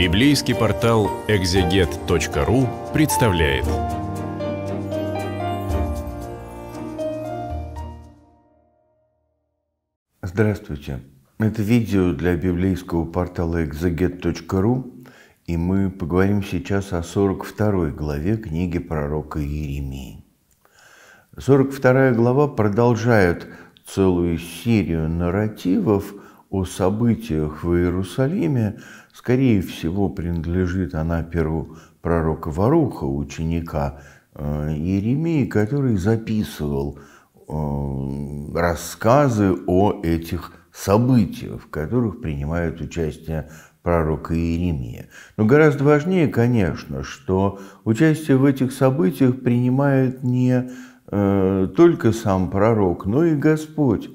Библейский портал экзегет.ру представляет. Здравствуйте. Это видео для библейского портала экзегет.ру, и мы поговорим сейчас о 42 главе книги пророка Иеремии. 42 глава продолжает целую серию нарративов – о событиях в Иерусалиме, скорее всего, принадлежит она перу пророка Варуха, ученика э, Иеремии, который записывал э, рассказы о этих событиях, в которых принимает участие пророка Иеремия. Но гораздо важнее, конечно, что участие в этих событиях принимает не э, только сам пророк, но и Господь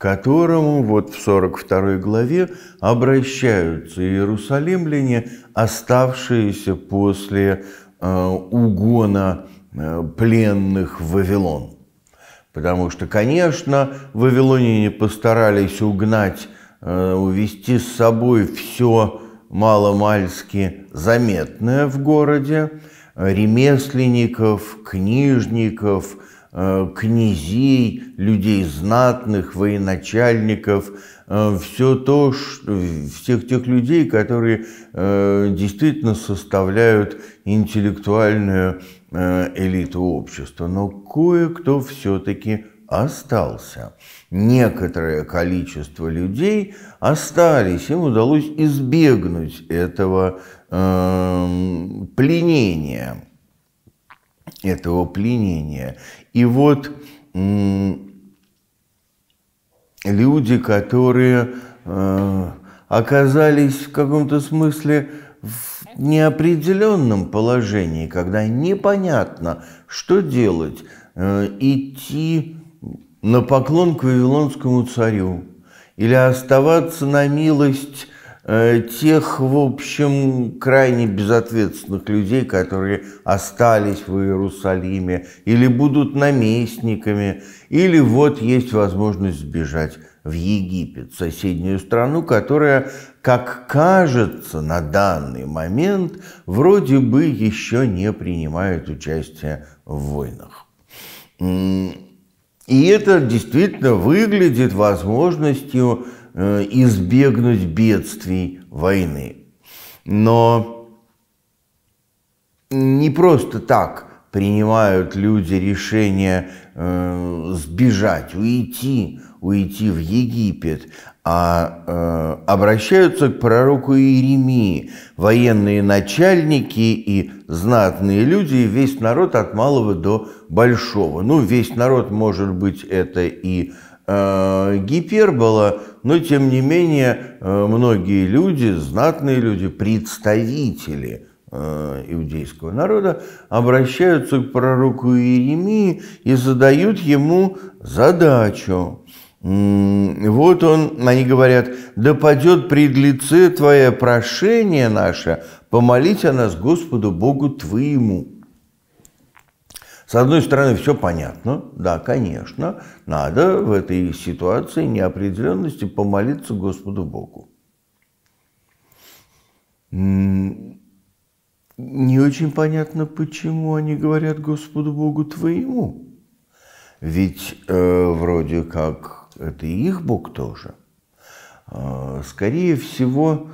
которому вот в 42 главе обращаются иерусалимляне, оставшиеся после э, угона э, пленных в Вавилон. Потому что, конечно, вавилоняне постарались угнать, э, увести с собой все маломальски заметное в городе, ремесленников, книжников – Э, князей, людей знатных, военачальников, э, все то, что всех тех людей, которые э, действительно составляют интеллектуальную элиту общества. Но кое-кто все-таки остался. Некоторое количество людей остались, им удалось избегнуть этого э, пленения этого пленения. И вот люди, которые э, оказались в каком-то смысле в неопределенном положении, когда непонятно, что делать, э, идти на поклон к Вавилонскому царю или оставаться на милость Э, тех, в общем, крайне безответственных людей, которые остались в Иерусалиме или будут наместниками, или вот есть возможность сбежать в Египет, соседнюю страну, которая, как кажется на данный момент, вроде бы еще не принимает участие в войнах. И это действительно выглядит возможностью Э, избегнуть бедствий войны. Но не просто так принимают люди решение э, сбежать, уйти, уйти в Египет, а э, обращаются к пророку Иеремии. Военные начальники и знатные люди, и весь народ от малого до большого. Ну, весь народ, может быть, это и э, гипербола, но тем не менее э, многие люди, знатные люди, представители э, иудейского народа, обращаются к пророку Иеремии и задают ему задачу. Вот он, они говорят, да падет пред лице Твое прошение наше, помолить о нас Господу Богу Твоему. С одной стороны, все понятно, да, конечно, надо в этой ситуации неопределенности помолиться Господу Богу. Не очень понятно, почему они говорят Господу Богу твоему. Ведь э, вроде как это и их Бог тоже. Э, скорее всего,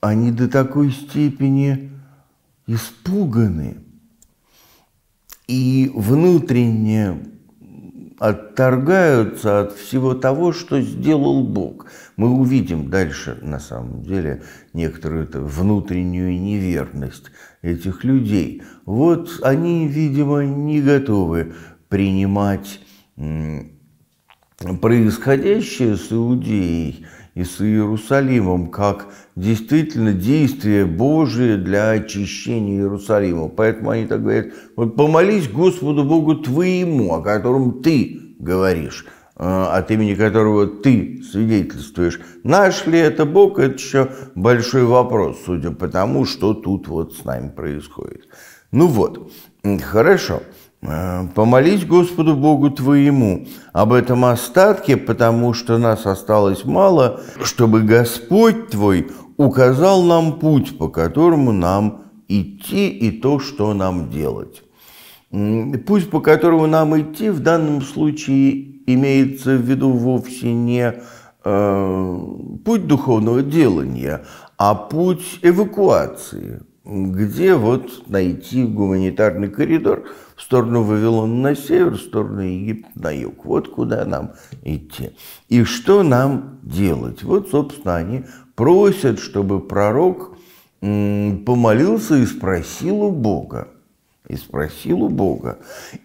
они до такой степени испуганы – и внутренне отторгаются от всего того, что сделал Бог. Мы увидим дальше, на самом деле, некоторую внутреннюю неверность этих людей. Вот они, видимо, не готовы принимать происходящее с Иудеей и с Иерусалимом как действительно действие Божие для очищения Иерусалима. Поэтому они так говорят, вот помолись Господу Богу твоему, о котором ты говоришь э, от имени которого ты свидетельствуешь. Наш ли это Бог, это еще большой вопрос, судя по тому, что тут вот с нами происходит. Ну вот, хорошо. Хорошо. Э, помолись Господу Богу твоему об этом остатке, потому что нас осталось мало, чтобы Господь твой указал нам путь, по которому нам идти и то, что нам делать. Путь, по которому нам идти, в данном случае имеется в виду вовсе не э, путь духовного делания, а путь эвакуации, где вот найти гуманитарный коридор – в сторону Вавилона на север, в сторону Египта на юг. Вот куда нам идти. И что нам делать? Вот, собственно, они просят, чтобы пророк помолился и спросил у Бога. И спросил у Бога.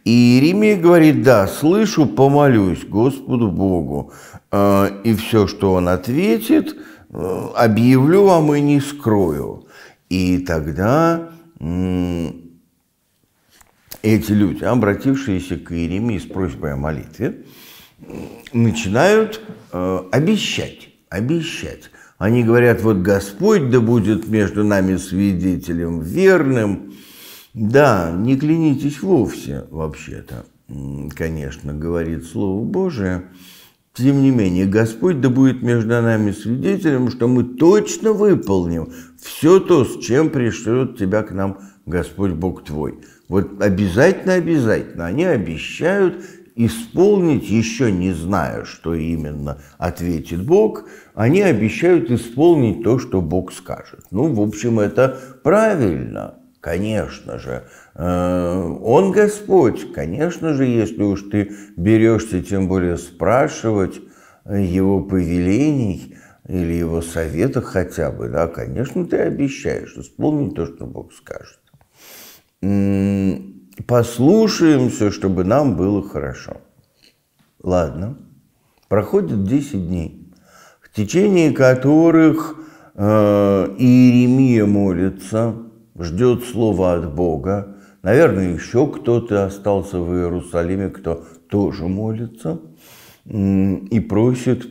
И Иеремия говорит, да, слышу, помолюсь Господу Богу. Э, и все, что он ответит, э, объявлю вам и не скрою. И тогда эти люди, обратившиеся к Иеремии с просьбой о молитве, начинают э, обещать, обещать. Они говорят, вот Господь да будет между нами свидетелем верным. Да, не клянитесь вовсе, вообще-то, конечно, говорит Слово Божие. Тем не менее, Господь да будет между нами свидетелем, что мы точно выполним все то, с чем пришлет тебя к нам Господь Бог твой. Вот обязательно, обязательно. Они обещают исполнить, еще не зная, что именно ответит Бог, они обещают исполнить то, что Бог скажет. Ну, в общем, это правильно, конечно же. Э, он Господь, конечно же, если уж ты берешься, тем более спрашивать Его повелений или Его советов хотя бы, да, конечно, ты обещаешь исполнить то, что Бог скажет послушаем все, чтобы нам было хорошо. Ладно. Проходит 10 дней, в течение которых э, Иеремия молится, ждет слова от Бога. Наверное, еще кто-то остался в Иерусалиме, кто тоже молится э, и просит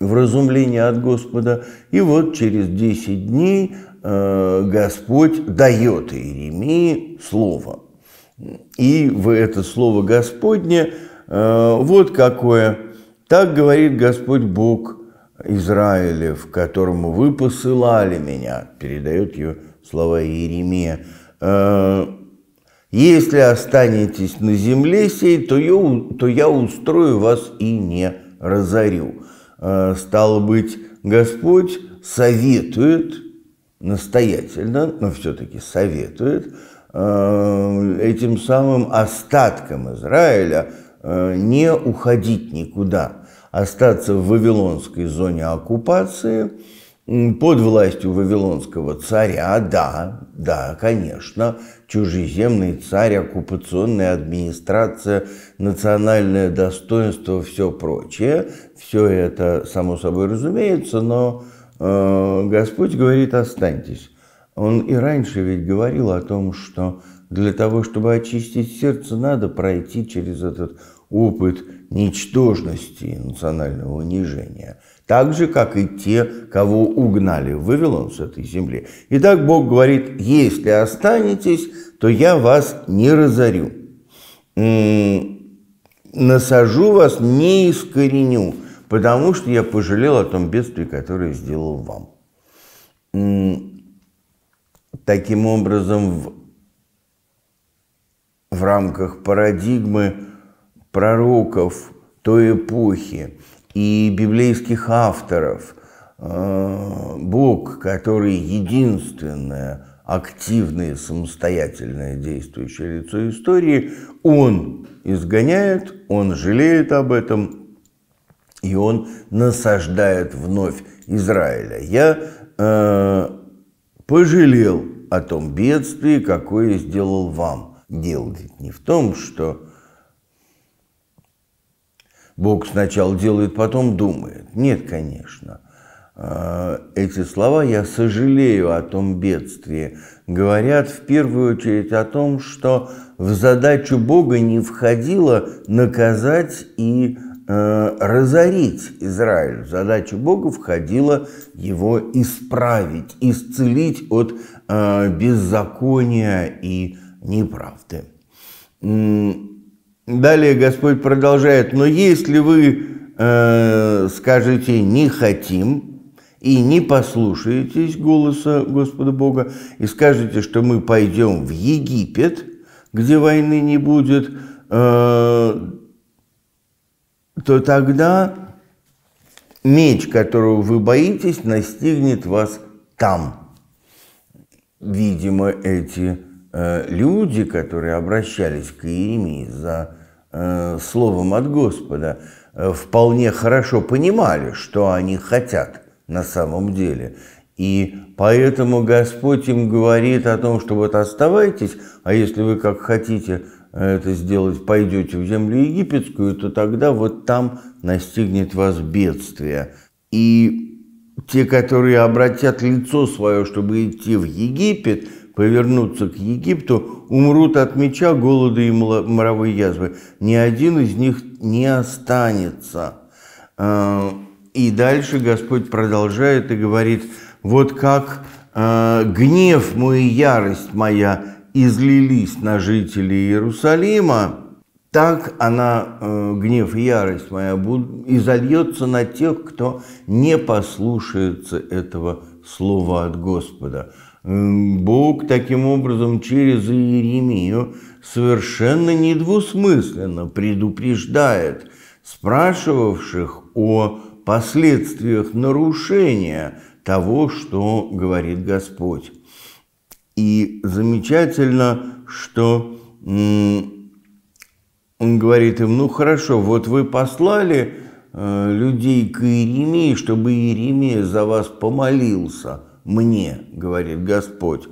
вразумления от Господа. И вот через 10 дней Э, Господь дает Иеремии слово. И в это слово Господне э, вот какое. Так говорит Господь Бог Израилев, которому вы посылали меня, передает ее слова Иеремия. «Э, если останетесь на земле сей, то я, то я устрою вас и не разорю. Стало быть, Господь советует настоятельно, но все-таки советует э, этим самым остаткам Израиля э, не уходить никуда, остаться в вавилонской зоне оккупации под властью вавилонского царя, да, да, конечно, чужеземный царь, оккупационная администрация, национальное достоинство, все прочее, все это само собой разумеется, но Э, Господь говорит «останьтесь». Он и раньше ведь говорил о том, что для того, чтобы очистить сердце, надо пройти через этот опыт ничтожности и национального унижения. Так же, как и те, кого угнали в Вавилон с этой земли. Итак, Бог говорит, если останетесь, то я вас не разорю. Насажу вас, не искореню потому что я пожалел о том бедствии, которое сделал вам. Таким образом, в, в рамках парадигмы пророков той эпохи и библейских авторов, э, Бог, который единственное активное самостоятельное действующее лицо истории, он изгоняет, он жалеет об этом, и он насаждает вновь Израиля. Я э, пожалел о том бедствии, какое сделал вам. Дело ведь не в том, что Бог сначала делает, потом думает. Нет, конечно. Э, эти слова «я сожалею о том бедствии» говорят в первую очередь о том, что в задачу Бога не входило наказать и Э, разорить Израиль. В задачу Бога входило его исправить, исцелить от э, беззакония и неправды. Далее Господь продолжает, но если вы э, скажете «не хотим», и не послушаетесь голоса Господа Бога, и скажете, что мы пойдем в Египет, где войны не будет, э, то тогда меч, которого вы боитесь, настигнет вас там. Видимо, эти э, люди, которые обращались к Иеремии за э, словом от Господа, э, вполне хорошо понимали, что они хотят на самом деле. И поэтому Господь им говорит о том, что вот оставайтесь, а если вы как хотите это сделать, пойдете в землю египетскую, то тогда вот там настигнет вас бедствие. И те, которые обратят лицо свое, чтобы идти в Египет, повернуться к Египту, умрут от меча, голода и моровой язвы. Ни один из них не останется. А, и дальше Господь продолжает и говорит, вот как а, гнев мой ярость моя излились на жителей Иерусалима, так она, э, гнев и ярость моя, изольется на тех, кто не послушается этого слова от Господа. Бог таким образом через Иеремию совершенно недвусмысленно предупреждает спрашивавших о последствиях нарушения того, что говорит Господь. И замечательно, что он говорит им, ну хорошо, вот вы послали э, людей к Иеремии, чтобы Иеремия за вас помолился мне, говорит Господь.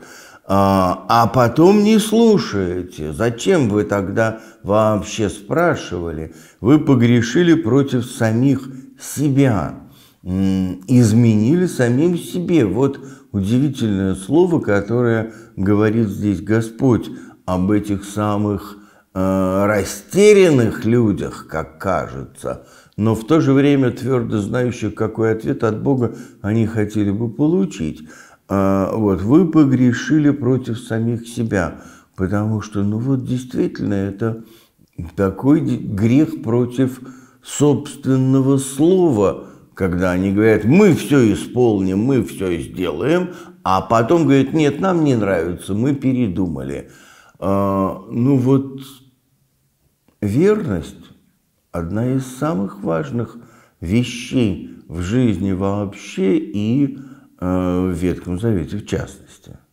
«А, а потом не слушаете. Зачем вы тогда вообще спрашивали? Вы погрешили против самих себя, изменили самим себе. Вот удивительное слово, которое говорит здесь Господь об этих самых э, растерянных людях, как кажется, но в то же время твердо знающих, какой ответ от Бога они хотели бы получить. Э, вот, вы погрешили против самих себя, потому что, ну вот, действительно, это такой грех против собственного слова – когда они говорят, мы все исполним, мы все сделаем, а потом говорят, нет, нам не нравится, мы передумали. А, ну вот верность – одна из самых важных вещей в жизни вообще и э, в Ветхом Завете в частности.